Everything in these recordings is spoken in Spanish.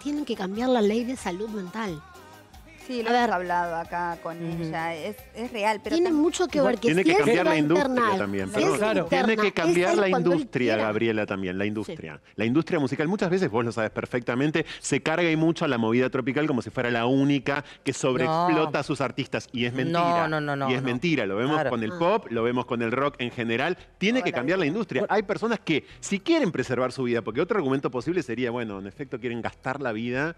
tienen que cambiar la ley de salud mental. Sí, lo hemos hablado acá con ella, es, real. Pero tiene mucho que ver que tiene que cambiar la industria también. Tiene que cambiar la industria, Gabriela, también, la industria. La industria musical, muchas veces vos lo sabes perfectamente, se carga y mucho a la movida tropical como si fuera la única que sobreexplota a sus artistas. Y es mentira. No, no, no. y es mentira, lo vemos con el ah. pop, lo vemos con el rock en general. Tiene que cambiar la industria. Hay personas que, si quieren preservar su vida, porque otro argumento posible sería, bueno, en efecto quieren gastar la vida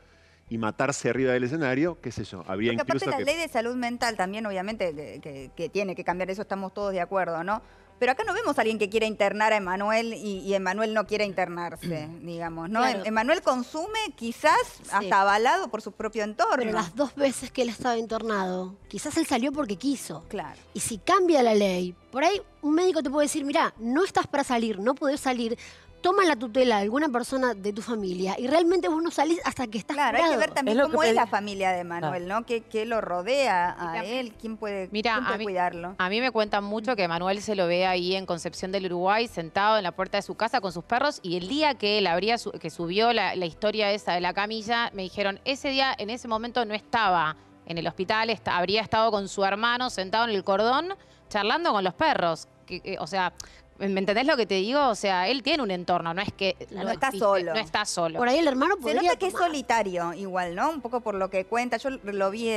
y matarse arriba del escenario, qué sé yo. Habría Porque aparte la ley de salud mental también, obviamente, que, tiene que cambiar, eso estamos todos de acuerdo, ¿no? Pero acá no vemos a alguien que quiera internar a Emanuel y, Emanuel no quiere internarse, digamos, ¿no? Emanuel consume quizás hasta avalado por su propio entorno. Pero las dos veces que él estaba internado, quizás él salió porque quiso. Claro. Y si cambia la ley, por ahí un médico te puede decir, mira, no estás para salir, no puedes salir, toma la tutela de alguna persona de tu familia y realmente vos no salís hasta que estás Claro, hay que ver también cómo es la familia de Manuel, ¿no? ¿Qué, lo rodea a él? ¿Quién puede, cuidarlo? A mí me cuentan mucho que Manuel se lo ve ahí en Concepción del Uruguay, sentado en la puerta de su casa con sus perros y el día que él habría que subió la, historia esa de la camilla, me dijeron, ese día, en ese momento no estaba en el hospital, habría estado con su hermano sentado en el cordón charlando con los perros. Eh, o sea, ¿Me entendés lo que te digo? O sea, él tiene un entorno, no es que... No, está solo. No está solo. Por ahí el hermano podría... Se nota que es solitario igual, ¿no? Un poco por lo que cuenta. Yo lo vi,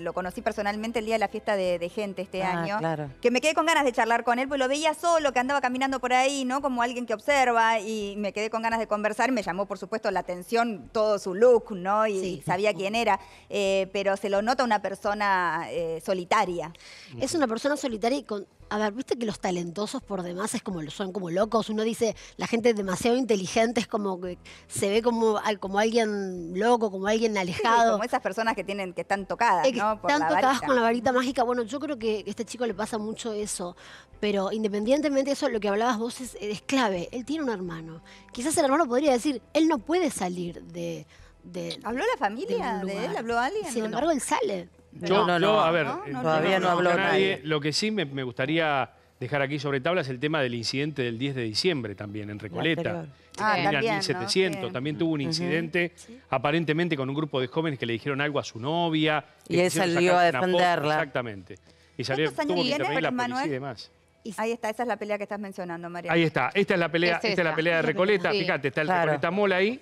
lo conocí personalmente el día de la fiesta de, gente este ah, año. Claro. Que me quedé con ganas de charlar con él, pues lo veía solo, que andaba caminando por ahí, ¿no? Como alguien que observa y me quedé con ganas de conversar. Me llamó, por supuesto, la atención todo su look, ¿no? Y, sabía quién era. Eh, pero se lo nota una persona eh, solitaria. Es una persona solitaria y con a ver, viste que los talentosos por demás es como son como locos. Uno dice, la gente demasiado inteligente es como que se ve como, como alguien loco, como alguien alejado. como esas personas que tienen, que están tocadas, ¿no? están tocadas con la varita mágica. Bueno, yo creo que a este chico le pasa mucho eso. Pero independientemente de eso, lo que hablabas vos es, clave. Él tiene un hermano. Quizás el hermano podría decir, él no puede salir de, de, ¿Habló la familia de, él? ¿Habló alguien? Sin embargo, él sale. Yo, no, a ver, eh, todavía no, habló nadie. Lo que sí me, gustaría dejar aquí sobre tabla es el tema del incidente del 10 de diciembre también en Recoleta. Ah, en también, 1700, también tuvo un incidente aparentemente con un grupo de jóvenes que le dijeron algo a su novia. Y él salió a defenderla. Exactamente. Y salió, a la y demás. Ahí está, esa es la pelea que estás mencionando, María. Ahí está, esta es la pelea, es la pelea de Recoleta, fíjate, está el Recoleta Mola ahí,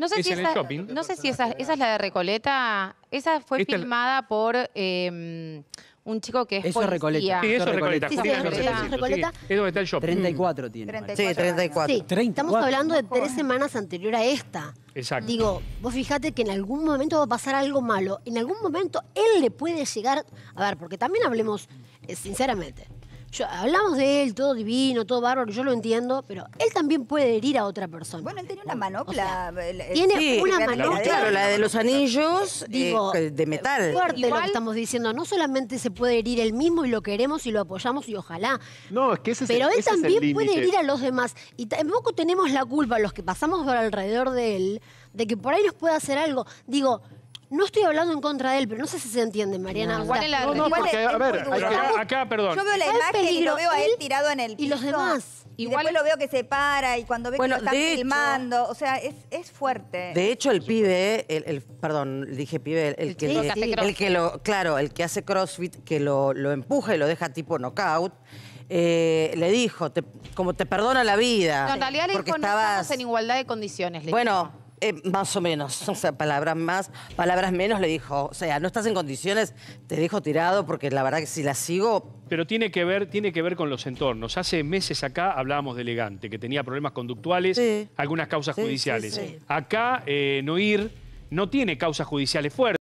no sé si, esa, es la de Recoleta. Esa fue filmada por... Em, un chico que es Eso Recoleta. es Recoleta. Sí, es donde está el shopping. 34 tiene. Sí, 34. Estamos hablando de tres semanas anterior a esta. Exacto. Digo, vos fijate que en algún momento va a pasar algo malo. En algún momento él le puede llegar... A ver, porque también hablemos eh, sinceramente hablamos de él, todo divino, todo bárbaro, yo lo entiendo, pero él también puede herir a otra persona. Bueno, él tiene una manopla. tiene una manopla. Claro, la de los anillos eh, Digo, de metal. Fuerte lo que estamos diciendo. No solamente se puede herir él mismo y lo queremos y lo apoyamos y ojalá. No, es que ese Pero es, él también puede herir a los demás. Y tampoco tenemos la culpa, los que pasamos por alrededor de él, de que por ahí nos pueda hacer algo. Digo, no estoy hablando en contra de él, pero no sé si se entiende, Mariana. No, la no, porque, a ver, acá, perdón. Yo veo la imagen y lo veo a él tirado en el piso. Y los demás. Y después lo veo que se para y cuando ve que lo están filmando. o sea, es, es, fuerte. De hecho, el pibe, el, perdón, dije pibe, el, que, el que lo, claro, el que hace crossfit, que lo, empuja y lo deja tipo knockout. Eh, le dijo, como te perdona la vida. No, en realidad le dijo, estabas... no estamos en igualdad de condiciones. Le bueno, eh, más o menos, o sea, palabras más, palabras menos le dijo. O sea, no estás en condiciones, te dejo tirado porque la verdad que si la sigo... Pero tiene que ver, tiene que ver con los entornos. Hace meses acá hablábamos de elegante, que tenía problemas conductuales, algunas causas judiciales. Acá eh, no ir no tiene causas judiciales fuertes.